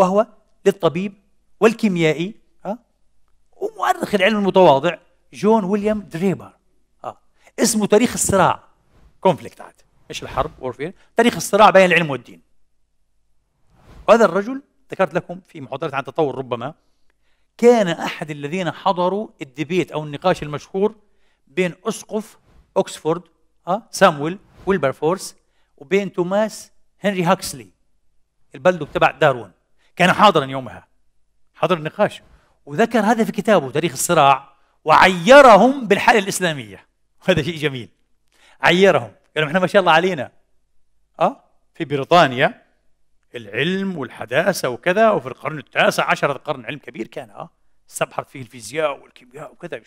وهو للطبيب والكيميائي ها ومؤرخ العلم المتواضع جون ويليام دريبر ها اسمه تاريخ الصراع كونفليكت عاد مش الحرب وورفير تاريخ الصراع بين العلم والدين وهذا الرجل ذكرت لكم في محاضرات عن التطور ربما كان احد الذين حضروا الديبيت او النقاش المشهور بين اسقف اوكسفورد ها سامويل ويلبرفورس وبين توماس هنري هاكسلي البلدوك تبع داروين كان حاضرا يومها حضر النقاش وذكر هذا في كتابه تاريخ الصراع وعيرهم بالحالة الإسلامية وهذا شيء جميل عيرهم قالوا احنا ما شاء الله علينا اه في بريطانيا العلم والحداثة وكذا وفي القرن التاسع عشر القرن علم كبير كان اه استبحر فيه الفيزياء والكيمياء وكذا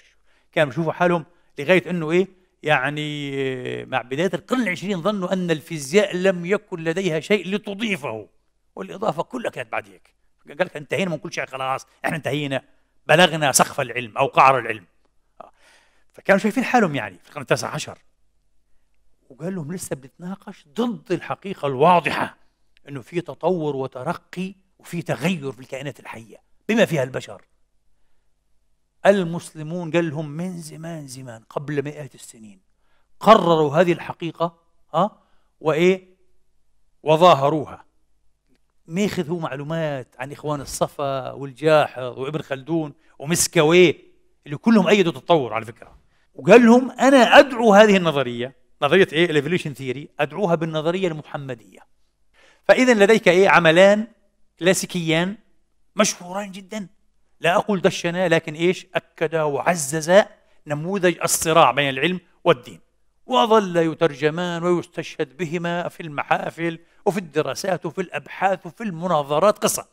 كانوا يشوفوا حالهم لغاية انه ايه يعني آه، مع بداية القرن العشرين ظنوا أن الفيزياء لم يكن لديها شيء لتضيفه والاضافه كلها كانت بعد هيك قال لك انتهينا من كل شيء خلاص احنا انتهينا بلغنا سقف العلم او قعر العلم آه. فكانوا شايفين حالهم يعني في القرن التاسع عشر وقال لهم لسه بنتناقش ضد الحقيقه الواضحه انه في تطور وترقي وفي تغير في الكائنات الحيه بما فيها البشر المسلمون قال لهم من زمان زمان قبل مئات السنين قرروا هذه الحقيقه ها آه، وايه وظاهروها ماخذ هو معلومات عن اخوان الصفا والجاحظ وابن خلدون ومسكويه اللي كلهم ايدوا التطور على فكره وقال لهم انا ادعو هذه النظريه نظريه ايه الايفوليوشن ثيوري ادعوها بالنظريه المحمديه فاذا لديك ايه عملان كلاسيكيان مشهوران جدا لا اقول دشنا لكن ايش اكدا وعززا نموذج الصراع بين العلم والدين وظل يترجمان ويستشهد بهما في المحافل وفي الدراسات وفي الابحاث وفي المناظرات قصه